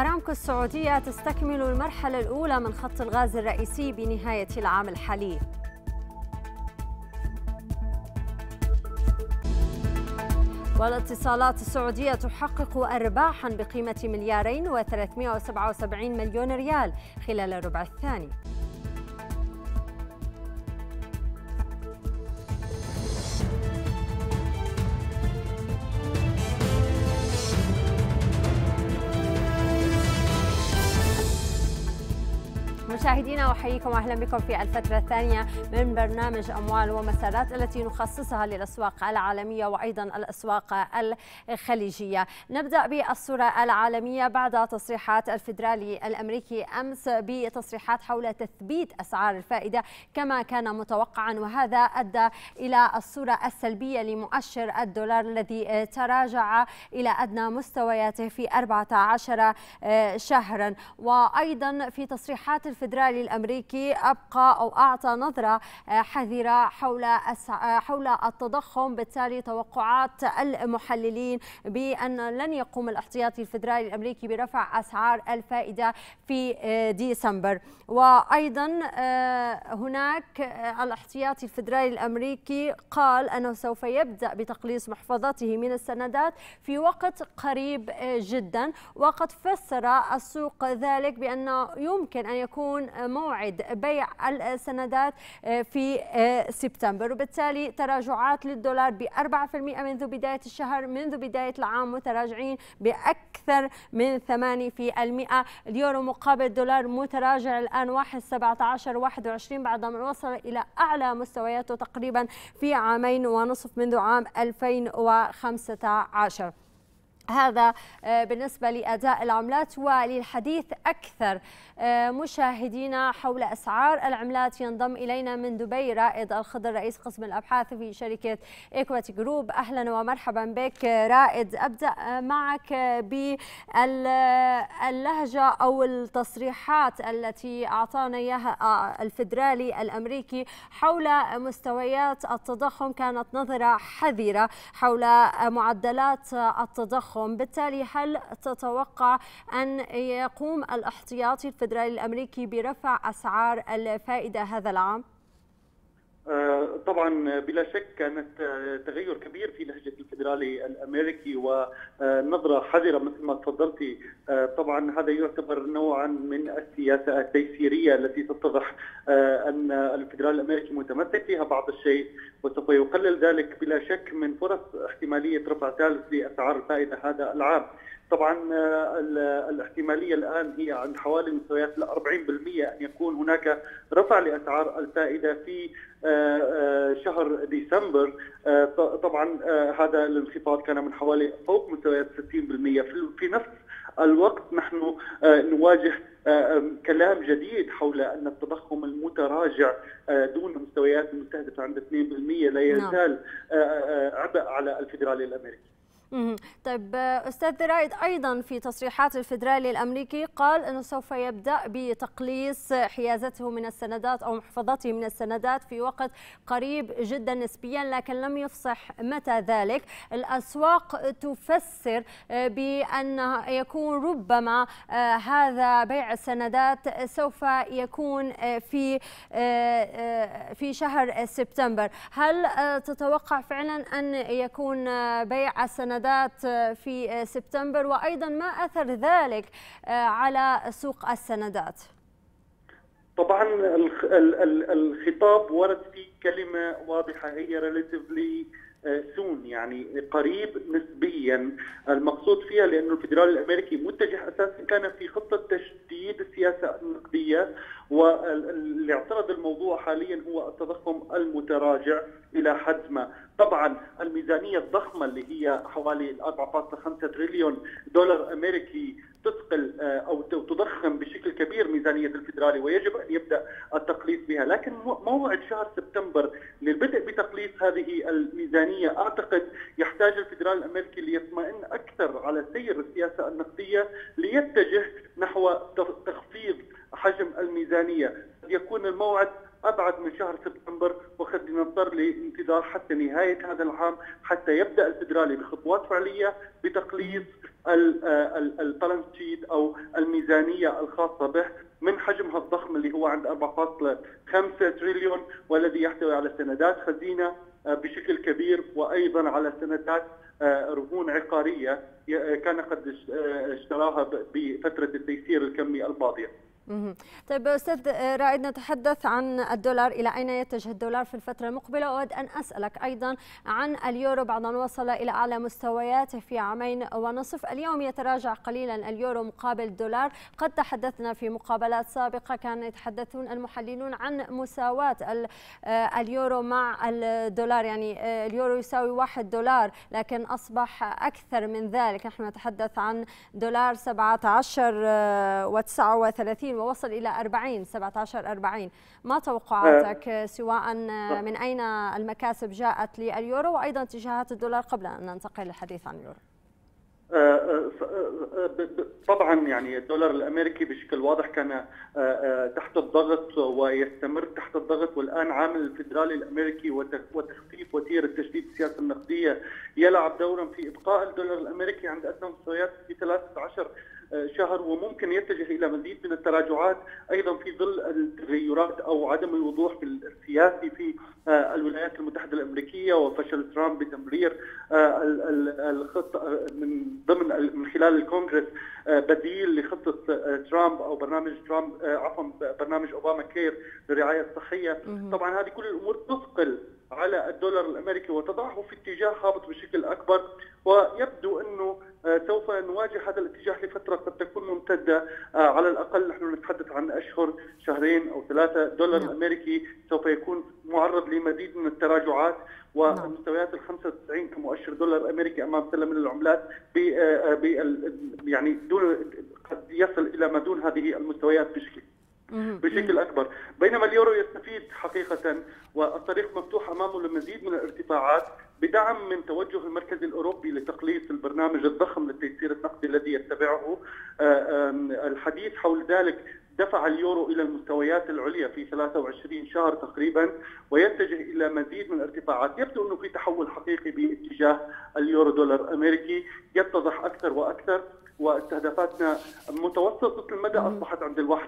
أرامكو السعودية تستكمل المرحلة الأولى من خط الغاز الرئيسي بنهاية العام الحالي والاتصالات السعودية تحقق أرباحا بقيمة مليارين و377 مليون ريال خلال الربع الثاني مشاهدينا أحييكم وأهلا بكم في الفترة الثانية من برنامج أموال ومسارات التي نخصصها للأسواق العالمية وأيضا الأسواق الخليجية نبدأ بالصورة العالمية بعد تصريحات الفدرالي الأمريكي أمس بتصريحات حول تثبيت أسعار الفائدة كما كان متوقعا وهذا أدى إلى الصورة السلبية لمؤشر الدولار الذي تراجع إلى أدنى مستوياته في 14 شهرا وأيضا في تصريحات الفدرالي الفيدرالي الامريكي ابقى او اعطى نظره آه، حذره حول آه، حول التضخم بالتالي توقعات المحللين بان لن يقوم الاحتياطي الفيدرالي الامريكي برفع اسعار الفائده في آه، ديسمبر وايضا هناك الاحتياطي الفيدرالي الامريكي قال انه سوف يبدا بتقليص محفظته من السندات في وقت قريب جدا وقد فسر السوق ذلك بانه يمكن ان يكون يكون موعد بيع السندات آه، في آه، سبتمبر وبالتالي تراجعات للدولار ب 4% منذ بداية الشهر منذ بداية العام متراجعين بأكثر من 8% اليورو مقابل الدولار متراجع الآن 1.1721 بعد بعدما وصل إلى أعلى مستوياته تقريبا في عامين ونصف منذ عام 2015 هذا آه، بالنسبة لأداء العملات وللحديث أكثر آه، مشاهدينا حول أسعار العملات ينضم إلينا من دبي رائد الخضر رئيس قسم الأبحاث في شركة إيكواتي جروب أهلا ومرحبا بك رائد أبدأ آه، معك باللهجة أو التصريحات التي أعطانا إياها الفدرالي الأمريكي حول مستويات التضخم كانت نظرة حذرة حول معدلات التضخم التضخم بالتالي هل تتوقع أن يقوم الاحتياطي الفدرالي الأمريكي برفع أسعار الفائدة هذا العام؟ آه، طبعا بلا شك كانت آه، تغير كبير في لهجه الفدرالي الامريكي ونظره آه، حذره مثل ما تفضلتي طبعا هذا يعتبر نوعا من السياسه التيسيريه التي تتضح ان الفدرالي الامريكي متمسك فيها بعض الشيء وسوف يقلل ذلك بلا شك من فرص احتماليه رفع ثالث لاسعار الفائده هذا العام. طبعا آه، الاحتماليه الان هي عند حوالي مستويات ال 40% ان يكون هناك رفع لاسعار الفائده في آه، آه، شهر ديسمبر طبعا هذا الانخفاض كان من حوالي فوق مستويات 60% في نفس الوقت نحن نواجه كلام جديد حول ان التضخم المتراجع دون مستويات المستهدفه عند 2% لا نعم. يزال عبء على الفدرالي الامريكي طيب آه، استاذ رايد ايضا في تصريحات الفدرالي الامريكي قال انه سوف يبدا بتقليص حيازته من السندات او محفظته من السندات في وقت قريب جدا نسبيا لكن لم يفصح متى ذلك الاسواق تفسر آه، بان يكون ربما آه، هذا بيع السندات سوف يكون في في شهر سبتمبر هل تتوقع فعلا ان يكون بيع السندات السندات في سبتمبر وأيضا ما أثر ذلك آه، على سوق السندات طبعا الخطاب ورد فيه كلمة واضحة هي relatively سون آه، يعني قريب نسبيا المقصود فيها لانه الفدرالي الامريكي متجه اساسا كان في خطه تشديد السياسه النقديه واللي اعترض الموضوع حاليا هو التضخم المتراجع الى حد ما، طبعا الميزانية الضخمة اللي هي حوالي 4.5 تريليون دولار أمريكي تثقل آه، أو تضخم بشكل كبير ميزانية الفيدرالي ويجب أن يبدأ التقليص بها لكن موعد شهر سبتمبر للبدء بتقليص هذه الميزانية أعتقد يحتاج الفيدرال الأمريكي ليطمئن أكثر على سير السياسة النقدية ليتجه نحو تخفيض حجم الميزانية يكون الموعد أبعد من شهر سبتمبر وقد نضطر لانتظار حتى نهاية هذا العام حتى يبدأ الفدرالي بخطوات فعلية بتقليص البالانس شيت أو الميزانية الخاصة به من حجمها الضخم اللي هو عند 4.5 تريليون والذي يحتوي على سندات خزينة آه، بشكل كبير وأيضا على سندات آه، رهون عقارية آه، كان قد اشتراها بفترة التيسير الكمي الماضية طيب استاذ آه، رائد نتحدث عن الدولار الى اين يتجه الدولار في الفتره المقبله اود ان اسالك ايضا عن اليورو بعد ان وصل الى اعلى مستوياته في عامين ونصف اليوم يتراجع قليلا اليورو مقابل الدولار قد تحدثنا في مقابلات سابقه كان يتحدثون المحللون عن مساواه آه، اليورو مع الدولار يعني آه، اليورو يساوي واحد دولار لكن اصبح اكثر من ذلك نحن نتحدث عن دولار 17 و39 ووصل إلى 40 17 40 ما توقعاتك آه. سواء آه، آه. من أين المكاسب جاءت لليورو وأيضا اتجاهات الدولار قبل أن ننتقل للحديث عن اليورو طبعا يعني الدولار الامريكي بشكل واضح كان تحت الضغط ويستمر تحت الضغط والان عامل الفدرالي الامريكي وتخفيف وتيره تشديد السياسه النقديه يلعب دورا في ابقاء الدولار الامريكي عند ادنى مستويات في 13 آه، شهر وممكن يتجه الى مزيد من التراجعات ايضا في ظل التغيرات او عدم الوضوح السياسي في آه، الولايات المتحده الامريكيه وفشل ترامب بتمرير آه، الخطه من ضمن من خلال الكونغرس بديل لخطه ترامب او برنامج ترامب عفوا برنامج اوباما كير للرعايه الصحيه طبعا هذه كل الامور تثقل على الدولار الامريكي وتضعه في اتجاه هابط بشكل اكبر ويبدو انه آه، سوف نواجه هذا الاتجاه لفتره قد تكون ممتده آه، على الاقل نحن نتحدث عن اشهر شهرين او ثلاثه دولار نعم. امريكي سوف يكون معرض لمزيد من التراجعات ومستويات ال 95 كمؤشر دولار امريكي امام سله من العملات ب آه، يعني دون قد يصل الى ما دون هذه المستويات بشكل بشكل اكبر بينما اليورو يستفيد حقيقه والطريق مفتوح أمامه المزيد من الارتفاعات بدعم من توجه المركز الاوروبي لتقليص البرنامج الضخم للتيسير النقدي الذي يتبعه آه، الحديث حول ذلك دفع اليورو الى المستويات العليا في 23 شهر تقريبا ويتجه الى مزيد من الارتفاعات، يبدو انه في تحول حقيقي باتجاه اليورو دولار الامريكي يتضح اكثر واكثر واستهدافاتنا متوسطة المدى أصبحت عند ال 1.20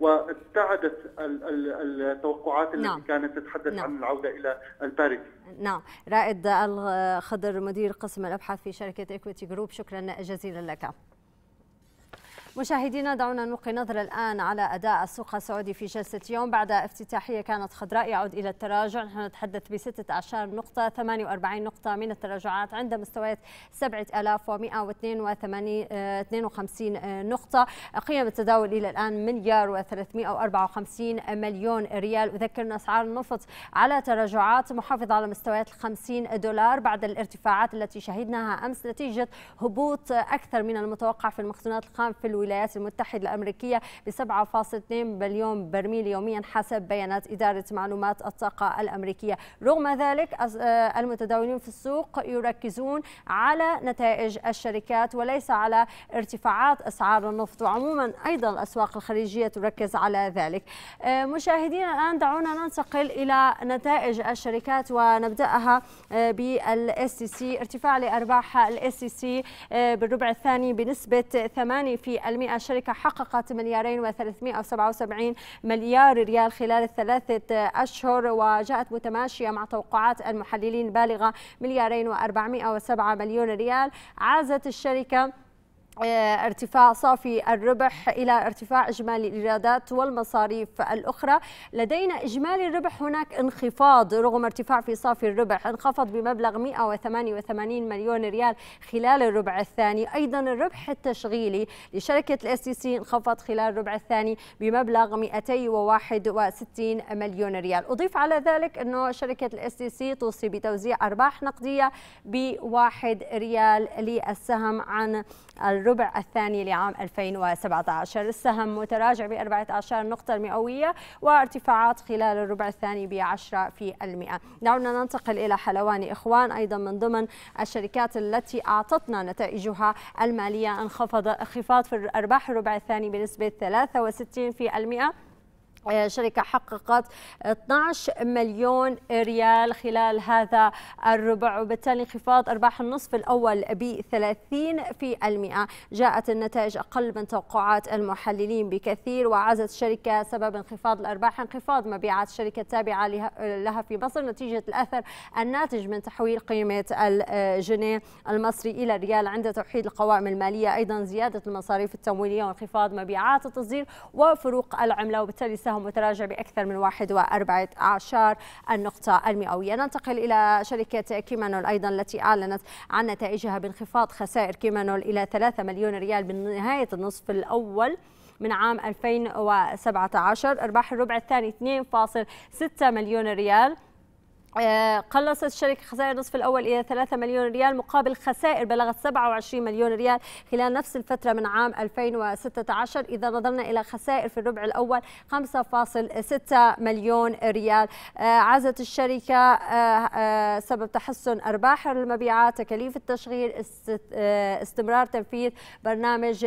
وابتعدت التي نعم. كانت تتحدث نعم. عن العوده الى الباريتي نعم رائد الخضر مدير قسم الابحاث في شركه ايكويتي جروب شكرا جزيلا لك مشاهدينا دعونا نلقي نظرة الآن على أداء السوق السعودي في جلسة يوم بعد افتتاحية كانت خضراء يعود إلى التراجع نحن نتحدث بستة عشر نقطة 48 نقطة من التراجعات عند مستويات 7152 آه، آه، نقطة قيم التداول إلى الآن مليار و354 مليون ريال أذكرنا أسعار النفط على تراجعات محافظة على مستويات 50 دولار بعد الارتفاعات التي شهدناها أمس نتيجة هبوط أكثر من المتوقع في المخزونات الخام في الولايات الولايات المتحدة الأمريكية ب 7.2 بليون برميل يوميا حسب بيانات إدارة معلومات الطاقة الأمريكية رغم ذلك آه، المتداولين في السوق يركزون على نتائج الشركات وليس على ارتفاعات أسعار النفط وعموما أيضا الأسواق الخليجية تركز على ذلك آه، مشاهدينا الآن دعونا ننتقل إلى نتائج الشركات ونبدأها بالاس سي سي ارتفاع لأرباح الاس آه، سي بالربع الثاني بنسبة 8 في المئة الشركة حققت مليارين و377 مليار ريال خلال الثلاثة أشهر وجاءت متماشية مع توقعات المحللين بالغة مليارين و407 مليون ريال عازت الشركة آه، ارتفاع صافي الربح إلى ارتفاع إجمالي الإيرادات والمصاريف الأخرى لدينا إجمالي الربح هناك انخفاض رغم ارتفاع في صافي الربح انخفض بمبلغ 188 مليون ريال خلال الربع الثاني أيضا الربح التشغيلي لشركة الاس تي سي انخفض خلال الربع الثاني بمبلغ 261 مليون ريال أضيف على ذلك أنه شركة الاس تي سي توصي بتوزيع أرباح نقدية بواحد ريال للسهم عن الربح الربع الثاني لعام 2017 السهم متراجع ب 14 نقطة مئوية وارتفاعات خلال الربع الثاني 10 في المئة دعونا ننتقل إلى حلواني إخوان أيضا من ضمن الشركات التي أعطتنا نتائجها المالية انخفض انخفاض في الأرباح الربع الثاني بنسبة 63% آه، شركة حققت 12 مليون ريال خلال هذا الربع وبالتالي انخفاض أرباح النصف الأول ب 30 في المئة جاءت النتائج أقل من توقعات المحللين بكثير وعزت الشركة سبب انخفاض الأرباح انخفاض مبيعات الشركة التابعة لها في مصر نتيجة الأثر الناتج من تحويل قيمة الجنيه المصري إلى الريال عند توحيد القوائم المالية أيضا زيادة المصاريف التمويلية وانخفاض مبيعات التصدير وفروق العملة وبالتالي سهل سعرهم متراجع بأكثر من عشر النقطة المئوية ننتقل إلى شركة كيمانول أيضا التي أعلنت عن نتائجها بانخفاض خسائر كيمانول إلى 3 مليون ريال بنهاية النصف الأول من عام 2017 أرباح الربع الثاني 2.6 مليون ريال آه، قلصت الشركة خسائر النصف الأول إلى 3 مليون ريال مقابل خسائر بلغت 27 مليون ريال خلال نفس الفترة من عام 2016 إذا نظرنا إلى خسائر في الربع الأول 5.6 مليون ريال آه، عزت الشركة آه، سبب تحسن أرباح المبيعات تكاليف التشغيل استمرار تنفيذ برنامج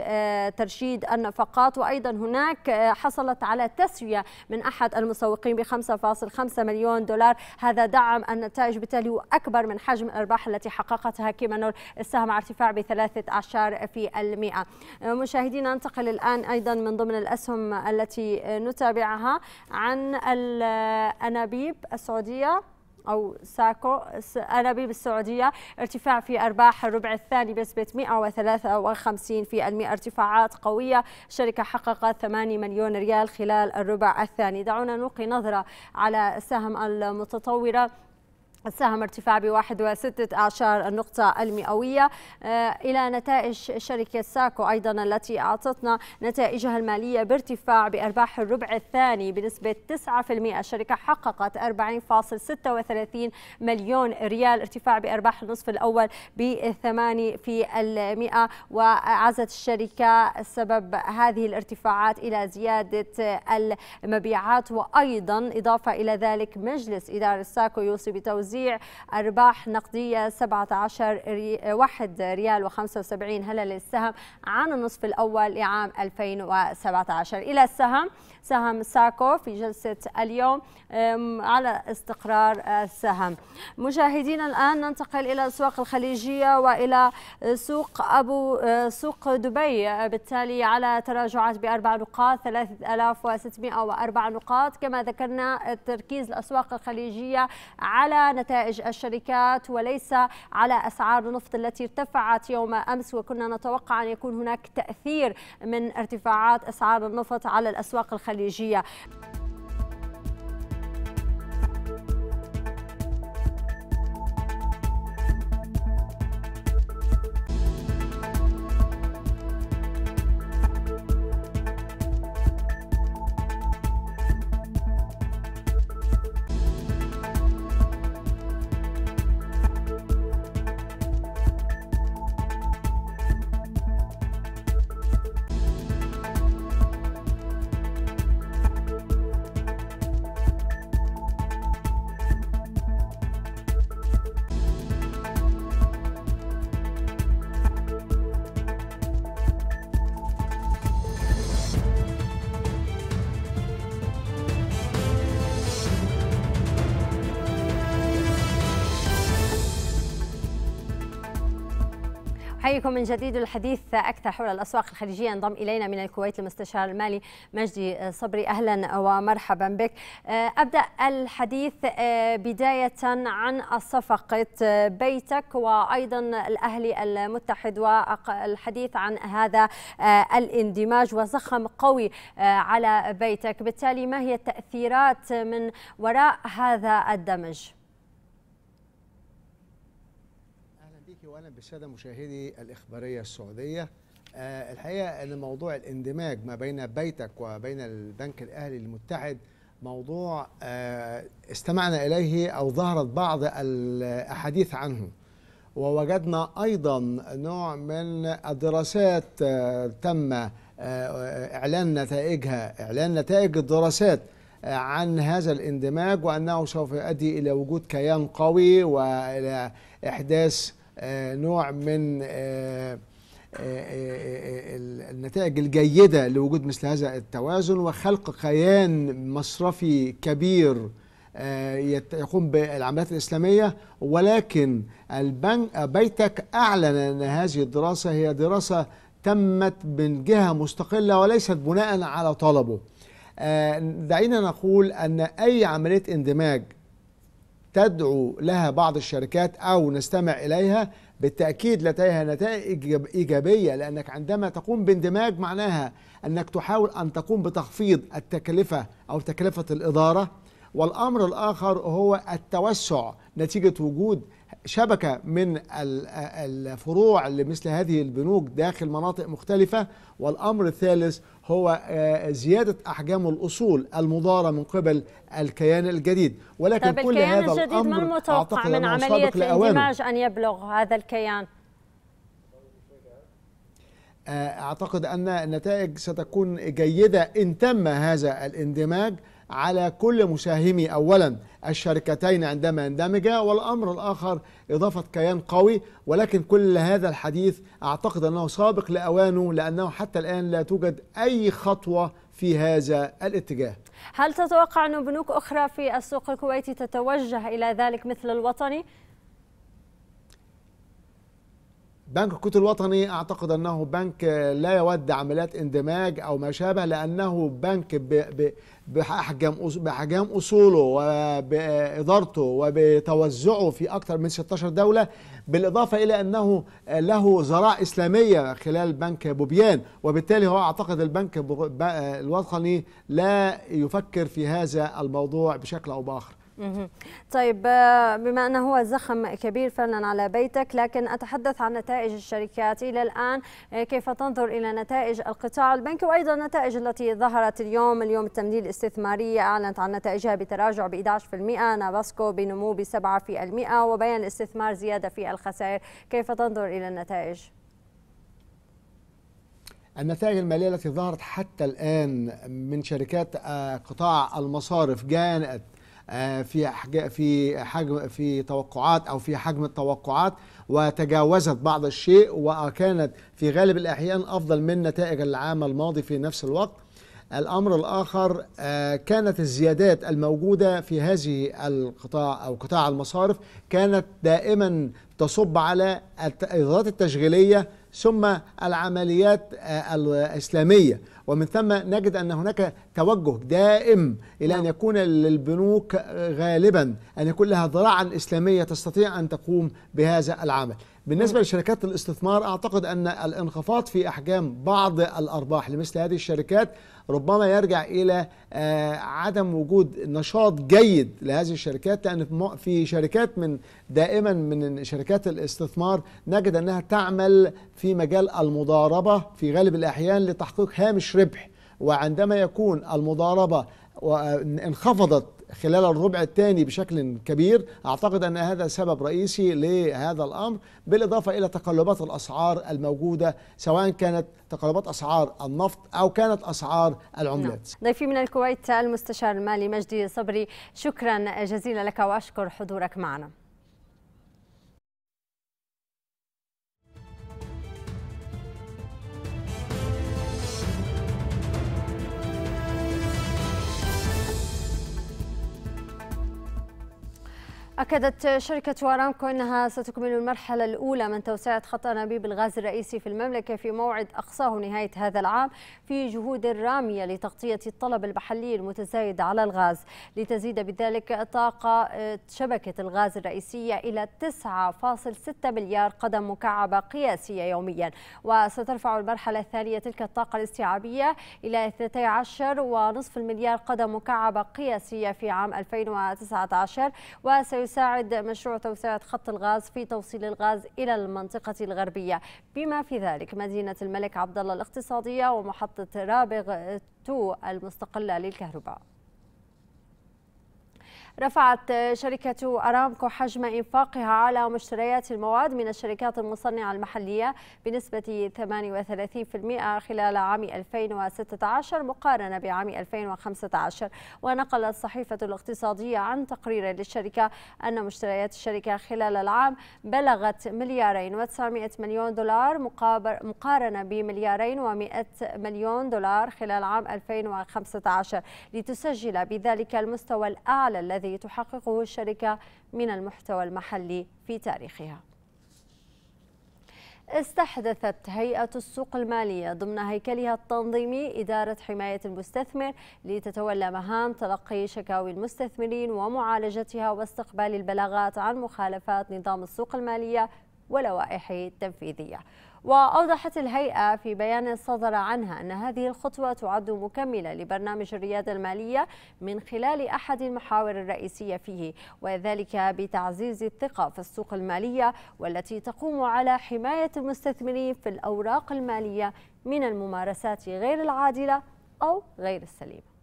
ترشيد النفقات وأيضا هناك حصلت على تسوية من أحد المسوقين ب 5.5 مليون دولار هذا دعم النتائج بالتالي هو أكبر من حجم الأرباح التي حققتها كيمانور السهم ارتفاع بثلاثة 13 في المئة مشاهدينا ننتقل الآن أيضا من ضمن الأسهم التي نتابعها عن الأنابيب السعودية أو ساكو أنابيب السعودية ارتفاع في أرباح الربع الثاني بنسبة 153% ارتفاعات قوية الشركة حققت 8 مليون ريال خلال الربع الثاني دعونا نلقي نظرة على سهم المتطورة ساهم ارتفاع ب 1.6 النقطة المئوية آه، إلى نتائج شركة ساكو أيضا التي أعطتنا نتائجها المالية بارتفاع بأرباح الربع الثاني بنسبة 9% الشركة حققت 40.36 مليون ريال ارتفاع بأرباح النصف الأول ب 8 في المئة وعزت الشركة سبب هذه الارتفاعات إلى زيادة المبيعات وأيضا إضافة إلى ذلك مجلس إدارة ساكو يوصي بتوزيع توزيع أرباح نقدية 17 1 ريال و75 هلله للسهم عن النصف الأول لعام 2017 إلى السهم سهم ساكو في جلسة اليوم على استقرار السهم مشاهدينا الآن ننتقل إلى الأسواق الخليجية وإلى سوق أبو سوق دبي بالتالي على تراجعات بأربع نقاط 3604 نقاط كما ذكرنا تركيز الأسواق الخليجية على نتائج الشركات وليس على أسعار النفط التي ارتفعت يوم أمس وكنا نتوقع أن يكون هناك تأثير من ارتفاعات أسعار النفط على الأسواق الخليجية حيكم من جديد الحديث أكثر حول الأسواق الخليجية انضم إلينا من الكويت المستشار المالي مجدي صبري أهلا ومرحبا بك آه، أبدأ الحديث آه، بداية عن صفقة آه، بيتك وأيضا الأهلي المتحد والحديث عن هذا الاندماج وزخم قوي على بيتك بالتالي ما هي التأثيرات من وراء هذا الدمج؟ اولا بالساده مشاهدي الاخباريه السعوديه آه، الحقيقه ان موضوع الاندماج ما بين بيتك وبين البنك الاهلي المتحد موضوع آه، استمعنا اليه او ظهرت بعض الاحاديث عنه ووجدنا ايضا نوع من الدراسات آه، تم اعلان نتائجها اعلان نتائج الدراسات عن هذا الاندماج وانه سوف يؤدي الى وجود كيان قوي والى احداث آه، نوع من آه، آه، النتائج الجيدة لوجود مثل هذا التوازن وخلق كيان مصرفي كبير يقوم بالعمليات الإسلامية ولكن البنك بيتك أعلن أن هذه الدراسة هي دراسة تمت من جهة مستقلة وليست بناء على طلبه دعينا نقول أن أي عملية اندماج تدعو لها بعض الشركات أو نستمع إليها بالتأكيد لديها نتائج إيجابية لأنك عندما تقوم باندماج معناها أنك تحاول أن تقوم بتخفيض التكلفة أو تكلفة الإدارة والأمر الآخر هو التوسع نتيجة وجود شبكة من الفروع لمثل هذه البنوك داخل مناطق مختلفة والأمر الثالث هو آه، زيادة أحجام الأصول المضارة من قبل الكيان الجديد ولكن طيب كل هذا الجديد الأمر ما المتوقع من عملية الاندماج أن يبلغ هذا الكيان آه، أعتقد أن النتائج ستكون جيدة إن تم هذا الاندماج على كل مساهمي أولا الشركتين عندما يندمجا والأمر الآخر إضافة كيان قوي ولكن كل هذا الحديث أعتقد أنه سابق لأوانه لأنه حتى الآن لا توجد أي خطوة في هذا الاتجاه هل تتوقع أن بنوك أخرى في السوق الكويتي تتوجه إلى ذلك مثل الوطني؟ بنك الكويت الوطني اعتقد انه بنك لا يود عمليات اندماج او ما شابه لانه بنك باحجام باحجام اصوله وبادارته وبتوزعه في اكثر من 16 دوله بالاضافه الى انه له ذراع اسلاميه خلال بنك بوبيان وبالتالي هو اعتقد البنك الوطني لا يفكر في هذا الموضوع بشكل او باخر طيب آه، بما أنه هو زخم كبير فعلا على بيتك لكن أتحدث عن نتائج الشركات إلى الآن آه، كيف تنظر إلى نتائج القطاع البنكي وأيضا النتائج التي ظهرت اليوم اليوم التمديد الاستثمارية أعلنت عن نتائجها بتراجع ب 11% نابسكو بنمو ب 7% وبيان الاستثمار زيادة في الخسائر كيف تنظر إلى النتائج؟ النتائج المالية التي ظهرت حتى الآن من شركات آه، قطاع المصارف جاءت آه، في في حجم في توقعات او في حجم التوقعات وتجاوزت بعض الشيء وكانت في غالب الاحيان افضل من نتائج العام الماضي في نفس الوقت الامر الاخر آه، كانت الزيادات الموجوده في هذه القطاع او قطاع المصارف كانت دائما تصب على الايرادات التشغيليه ثم العمليات آه، الإسلامية ومن ثم نجد أن هناك توجه دائم إلى أن نعم. يكون للبنوك غالبا أن يكون لها ذراعا إسلامية تستطيع أن تقوم بهذا العمل بالنسبة لشركات الاستثمار أعتقد أن الانخفاض في أحجام بعض الأرباح لمثل هذه الشركات ربما يرجع إلى آه، عدم وجود نشاط جيد لهذه الشركات لأن في شركات من دائما من شركات الاستثمار نجد أنها تعمل في مجال المضاربة في غالب الأحيان لتحقيق هامش ربح وعندما يكون المضاربة وانخفضت آه، خلال الربع الثاني بشكل كبير أعتقد أن هذا سبب رئيسي لهذا الأمر بالإضافة إلى تقلبات الأسعار الموجودة سواء كانت تقلبات أسعار النفط أو كانت أسعار العملات نعم. ضيفي من الكويت المستشار المالي مجدي صبري شكرا جزيلا لك وأشكر حضورك معنا أكدت شركة أرامكو أنها ستكمل المرحلة الأولى من توسعة خط أنابيب الغاز الرئيسي في المملكة في موعد أقصاه نهاية هذا العام في جهود رامية لتغطية الطلب المحلي المتزايد على الغاز لتزيد بذلك طاقة آه، شبكة الغاز الرئيسية إلى 9.6 مليار قدم مكعبة قياسية يوميا وسترفع المرحلة الثانية تلك الطاقة الاستيعابية إلى 12.5 مليار قدم مكعبة قياسية في عام 2019 وسي يساعد مشروع توسعة خط الغاز في توصيل الغاز إلى المنطقة الغربية بما في ذلك مدينة الملك عبدالله الاقتصادية ومحطة رابغ 2 المستقلة للكهرباء رفعت شركة أرامكو حجم إنفاقها على مشتريات المواد من الشركات المصنعة المحلية بنسبة 38% خلال عام 2016 مقارنة بعام 2015 ونقلت الصحيفة الاقتصادية عن تقرير للشركة أن مشتريات الشركة خلال العام بلغت مليارين و900 مليون دولار مقارنة بمليارين و100 مليون دولار خلال عام 2015 لتسجل بذلك المستوى الأعلى الذي الذي تحققه الشركة من المحتوى المحلي في تاريخها استحدثت هيئة السوق المالية ضمن هيكلها التنظيمي إدارة حماية المستثمر لتتولى مهام تلقي شكاوي المستثمرين ومعالجتها واستقبال البلاغات عن مخالفات نظام السوق المالية ولوائحه التنفيذية وأوضحت الهيئة في بيان صدر عنها أن هذه الخطوة تعد مكملة لبرنامج الريادة المالية من خلال أحد المحاور الرئيسية فيه وذلك بتعزيز الثقة في السوق المالية والتي تقوم على حماية المستثمرين في الأوراق المالية من الممارسات غير العادلة أو غير السليمة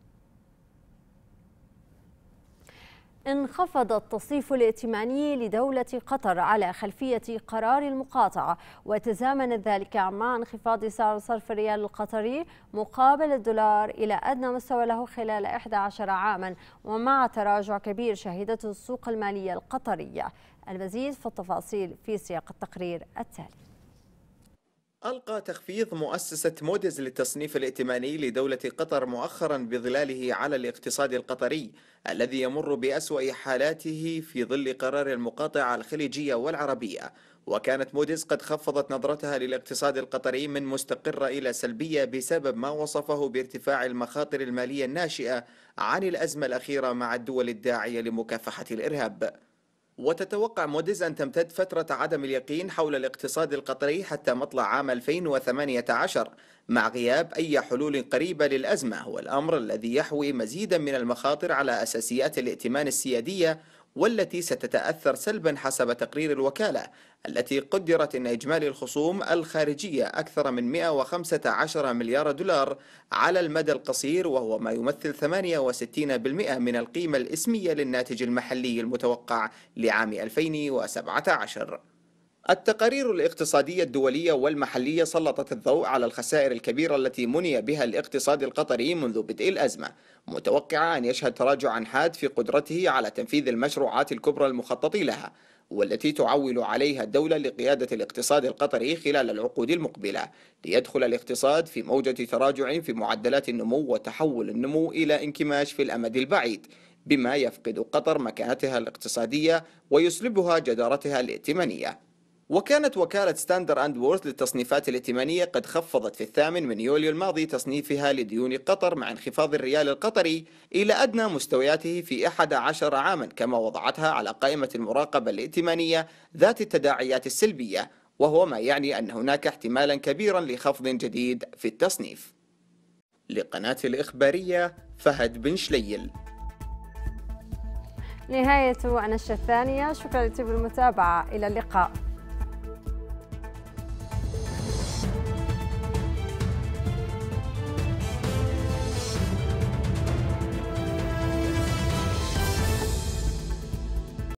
انخفض التصنيف الائتماني لدولة قطر على خلفية قرار المقاطعة وتزامن ذلك مع انخفاض سعر صرف الريال القطري مقابل الدولار إلى أدنى مستوى له خلال 11 عاما ومع تراجع كبير شهدته السوق المالية القطرية المزيد في التفاصيل في سياق التقرير التالي ألقى تخفيض مؤسسة موديز للتصنيف الائتماني لدولة قطر مؤخرا بظلاله على الاقتصاد القطري الذي يمر بأسوأ حالاته في ظل قرار المقاطعة الخليجية والعربية وكانت موديز قد خفضت نظرتها للاقتصاد القطري من مستقرة إلى سلبية بسبب ما وصفه بارتفاع المخاطر المالية الناشئة عن الأزمة الأخيرة مع الدول الداعية لمكافحة الإرهاب وتتوقع موديز أن تمتد فترة عدم اليقين حول الاقتصاد القطري حتى مطلع عام 2018 مع غياب أي حلول قريبة للأزمة والأمر الذي يحوي مزيدا من المخاطر على أساسيات الائتمان السيادية والتي ستتأثر سلبا حسب تقرير الوكالة التي قدرت أن إجمالي الخصوم الخارجية أكثر من 115 مليار دولار على المدى القصير وهو ما يمثل 68% من القيمة الإسمية للناتج المحلي المتوقع لعام 2017 التقارير الاقتصادية الدولية والمحلية سلطت الضوء على الخسائر الكبيرة التي مني بها الاقتصاد القطري منذ بدء الأزمة متوقعة أن يشهد تراجعا حاد في قدرته على تنفيذ المشروعات الكبرى المخطط لها والتي تعول عليها الدولة لقيادة الاقتصاد القطري خلال العقود المقبلة ليدخل الاقتصاد في موجة تراجع في معدلات النمو وتحول النمو إلى انكماش في الأمد البعيد بما يفقد قطر مكانتها الاقتصادية ويسلبها جدارتها الائتمانية وكانت وكالة ستاندر أند وورث للتصنيفات الائتمانية قد خفضت في الثامن من يوليو الماضي تصنيفها لديون قطر مع انخفاض الريال القطري إلى أدنى مستوياته في 11 عاما كما وضعتها على قائمة المراقبة الائتمانية ذات التداعيات السلبية وهو ما يعني أن هناك احتمالا كبيرا لخفض جديد في التصنيف لقناة الإخبارية فهد بن شليل نهاية عنشة الثانية شكرا لكم المتابعة إلى اللقاء